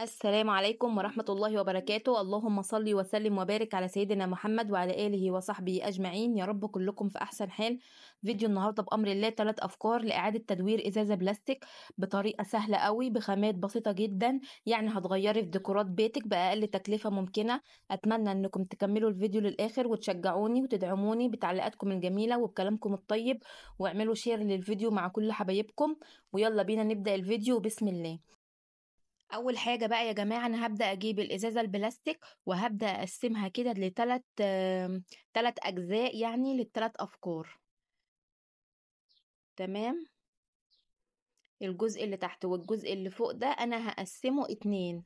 السلام عليكم ورحمة الله وبركاته اللهم صل وسلم وبارك على سيدنا محمد وعلى آله وصحبه أجمعين يا رب كلكم في أحسن حال فيديو النهاردة بأمر الله ثلاث أفكار لإعادة تدوير إزازة بلاستيك بطريقة سهلة قوي بخامات بسيطة جدا يعني هتغيري في ديكورات بيتك بأقل تكلفة ممكنة أتمنى أنكم تكملوا الفيديو للآخر وتشجعوني وتدعموني بتعليقاتكم الجميلة وبكلامكم الطيب واعملوا شير للفيديو مع كل حبايبكم ويلا بينا نبدأ الفيديو بسم الله اول حاجه بقى يا جماعه انا هبدا اجيب الازازه البلاستيك وهبدا اقسمها كده لثلاث ثلاث اجزاء يعني للثلاث افكار تمام الجزء اللي تحت والجزء اللي فوق ده انا هقسمه اتنين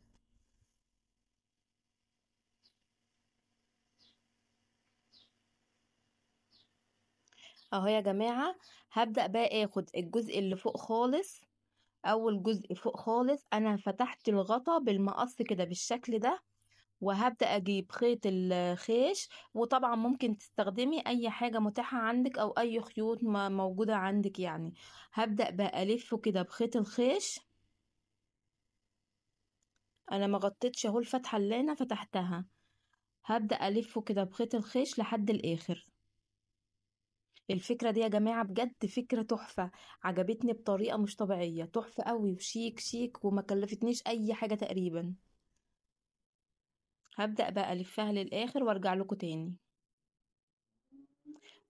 اهو يا جماعه هبدا بقى اخد الجزء اللي فوق خالص أول جزء فوق خالص أنا فتحت الغطا بالمقص كده بالشكل ده وهبدأ أجيب خيط الخيش وطبعا ممكن تستخدمي أي حاجة متاحة عندك أو أي خيوط موجودة عندك يعني هبدأ بقى ألفه كده بخيط الخيش أنا مغطيتش أهو الفتحة اللي أنا فتحتها هبدأ ألفه كده بخيط الخيش لحد الآخر الفكرة دي يا جماعة بجد فكرة تحفة عجبتني بطريقة مش طبيعية تحفة قوي وشيك شيك وما كلفتنيش أي حاجة تقريبا هبدأ بقى ألفها للآخر وأرجع لكم تاني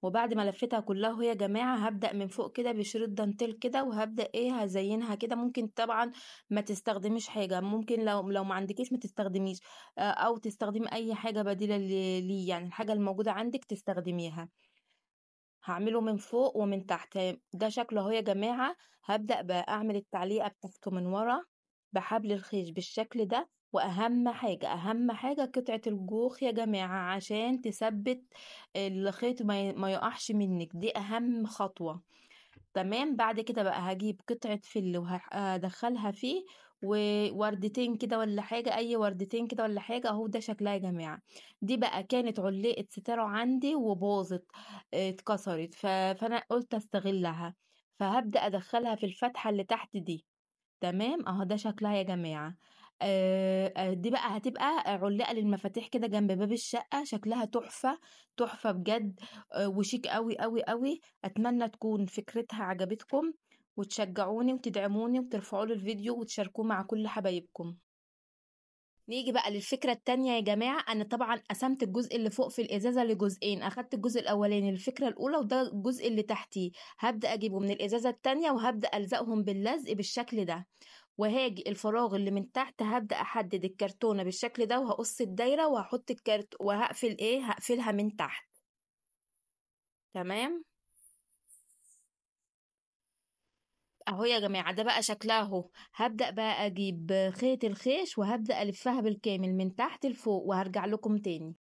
وبعد ما لفتها كلها وهي يا جماعه هبدا من فوق كده بشريط دانتيل كده وهبدا ايه هزينها كده ممكن طبعا ما تستخدميش حاجه ممكن لو لو ما عندكيش ما تستخدميش آه، او تستخدمي اي حاجه بديله ليه يعني الحاجه الموجوده عندك تستخدميها هعمله من فوق ومن تحت ده شكله اهو يا جماعة هبدأ بقى أعمل التعليقة بتاعته من ورا بحبل الخيش بالشكل ده واهم حاجة اهم حاجة قطعة الجوخ يا جماعة عشان تثبت الخيط ما يقعش منك دي اهم خطوة تمام بعد كده بقى هجيب قطعة فل وهدخلها آه، فيه ووردتين كده ولا حاجة أي وردتين كده ولا حاجة أهو ده شكلها يا جماعة دي بقى كانت علقة ستارة عندي وباظت آه، اتكسرت فأنا قلت استغلها فهبدأ أدخلها في الفتحة اللي تحت دي تمام أهو ده شكلها يا جماعة آه، آه، دي بقى هتبقى علقه للمفاتيح كده جنب باب الشقه شكلها تحفه تحفه بجد وشيك قوي قوي قوي اتمنى تكون فكرتها عجبتكم وتشجعوني وتدعموني وترفعوا له الفيديو وتشاركوه مع كل حبايبكم نيجي بقى للفكرة التانية يا جماعة أنا طبعا قسمت الجزء اللي فوق في الإزازة لجزئين أخدت الجزء الأولاني الفكرة الأولى وده الجزء اللي تحتيه هبدأ أجيبه من الإزازة التانية وهبدأ ألزقهم باللزق بالشكل ده وهاجي الفراغ اللي من تحت هبدأ أحدد الكرتونة بالشكل ده وهقص الدايرة وهحط الكرت وهقفل إيه هقفلها من تحت تمام اهو يا جماعة ده بقى شكلها اهو هبدأ بقى اجيب خيط الخيش وهبدأ الفها بالكامل من تحت لفوق وهرجع لكم تاني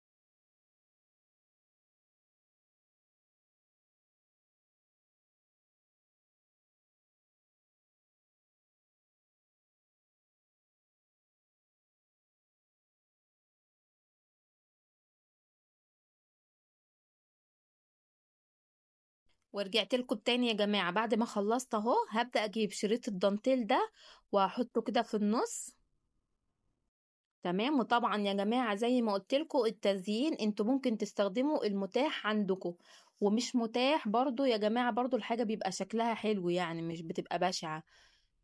ورجعت لكم تاني يا جماعة بعد ما خلصت اهو هبدأ اجيب شريط الدانتيل ده وهحطه كده في النص تمام وطبعا يا جماعة زي ما قلت لكم التزيين انتوا ممكن تستخدموا المتاح عندكم ومش متاح برضو يا جماعة برضو الحاجة بيبقى شكلها حلو يعني مش بتبقى بشعة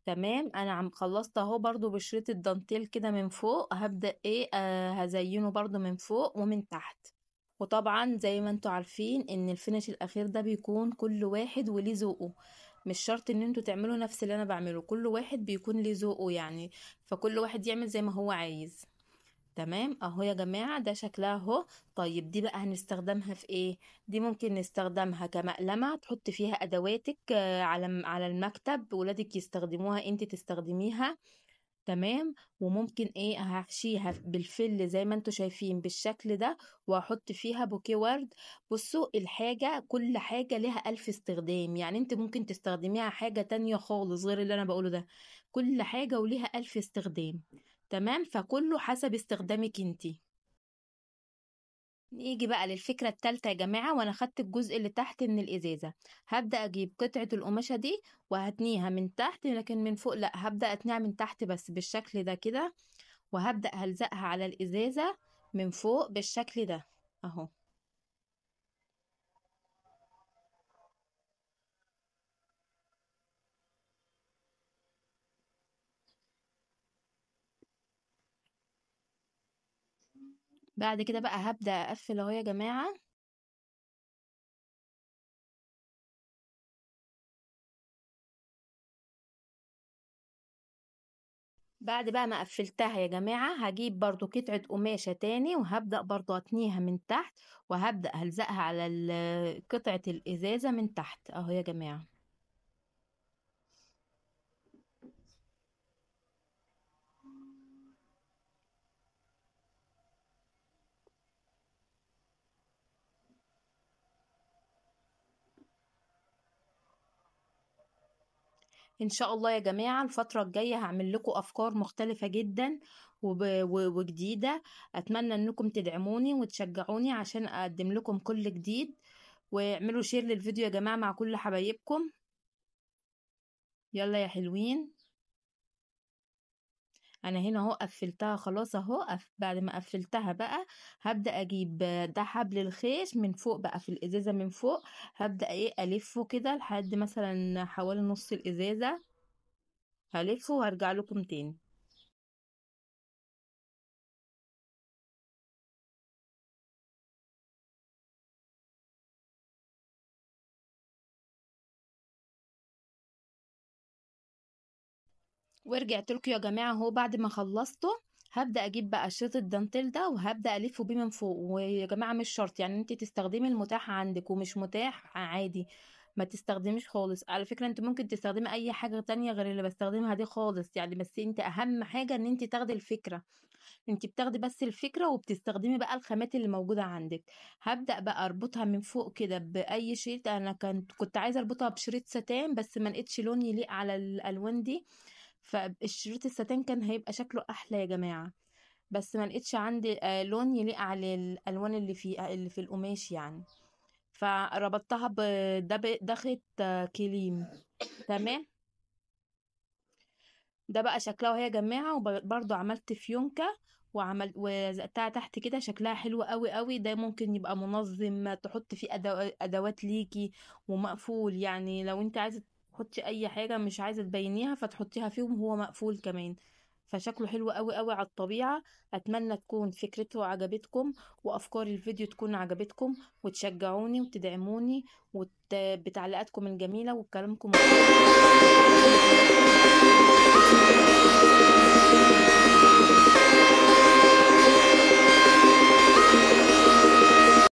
تمام انا عم خلصت اهو برضو بشريط الدانتيل كده من فوق هبدأ ايه آه هزينه برضو من فوق ومن تحت وطبعا زي ما انتوا عارفين ان الفينش الاخير ده بيكون كل واحد وليه ذوقه مش شرط ان انتوا تعملوا نفس اللي انا بعمله كل واحد بيكون ليه ذوقه يعني فكل واحد يعمل زي ما هو عايز تمام اهو يا جماعه ده شكلها اهو طيب دي بقى هنستخدمها في ايه دي ممكن نستخدمها كمقلمه تحط فيها ادواتك آه، على على المكتب ولادك يستخدموها انت تستخدميها تمام وممكن ايه هحشيها بالفل زي ما انتوا شايفين بالشكل ده واحط فيها بوكي ورد بصوا الحاجة كل حاجة لها الف استخدام يعني انت ممكن تستخدميها حاجة تانية خالص غير اللي انا بقوله ده كل حاجة وليها الف استخدام تمام فكله حسب استخدامك انتي نيجي بقى للفكرة التالتة يا جماعة وأنا خدت الجزء اللي تحت من الإزازة هبدأ أجيب قطعة القماشة دي وهتنيها من تحت لكن من فوق لأ هبدأ أتنيها من تحت بس بالشكل ده كده وهبدأ هلزقها على الإزازة من فوق بالشكل ده أهو بعد كده بقى هبدأ أقفل أهو يا جماعة بعد بقى ما قفلتها يا جماعة هجيب برضو قطعة قماشة تاني وهبدأ برضو أتنيها من تحت وهبدأ هلزقها على قطعة الإزازة من تحت أهو يا جماعة ان شاء الله يا جماعه الفتره الجايه هعمل لكم افكار مختلفه جدا وجديده اتمنى انكم تدعموني وتشجعوني عشان اقدم لكم كل جديد واعملوا شير للفيديو يا جماعه مع كل حبايبكم يلا يا حلوين انا هنا اهو قفلتها خلاص اهو بعد ما قفلتها بقى هبدا اجيب ده حبل الخيش من فوق بقى في الازازه من فوق هبدا ايه الفه كده لحد مثلا حوالي نص الازازه هلفه وهرجع لكم تاني ورجعت لكم يا جماعه اهو بعد ما خلصته هبدا اجيب بقى شريط الدانتيل ده وهبدا الفه بيه من فوق ويا جماعه مش شرط يعني انت تستخدمي المتاح عندك ومش متاح عادي ما تستخدميش خالص على فكره انت ممكن تستخدمي اي حاجه تانية غير اللي بستخدمها دي خالص يعني بس انت اهم حاجه ان انت تاخدي الفكره انت بتاخدي بس الفكره وبتستخدمي بقى الخامات اللي موجوده عندك هبدا بقى اربطها من فوق كده باي شريط انا كنت كنت عايزه اربطها بشريط ستان بس ما لقيتش لون يليق على الالوان دي فالشريط الساتان كان هيبقى شكله احلى يا جماعه بس ما لقيتش عندي آه، لون يليق على الالوان اللي في آه، اللي في القماش يعني فربطتها خيط آه، كليم تمام ده بقى شكلها وهي جماعة وبرضو عملت فيونكة وعمل وزقتها تحت كده شكلها حلو قوي قوي ده ممكن يبقى منظم تحط فيه ادوات ليكي ومقفول يعني لو انت عايزه حطي اي حاجه مش عايزه تبينيها فتحطيها فيهم وهو مقفول كمان فشكله حلو قوي قوي على الطبيعه اتمنى تكون فكرته عجبتكم وافكار الفيديو تكون عجبتكم وتشجعوني وتدعموني وت... بتعليقاتكم الجميله وبكلامكم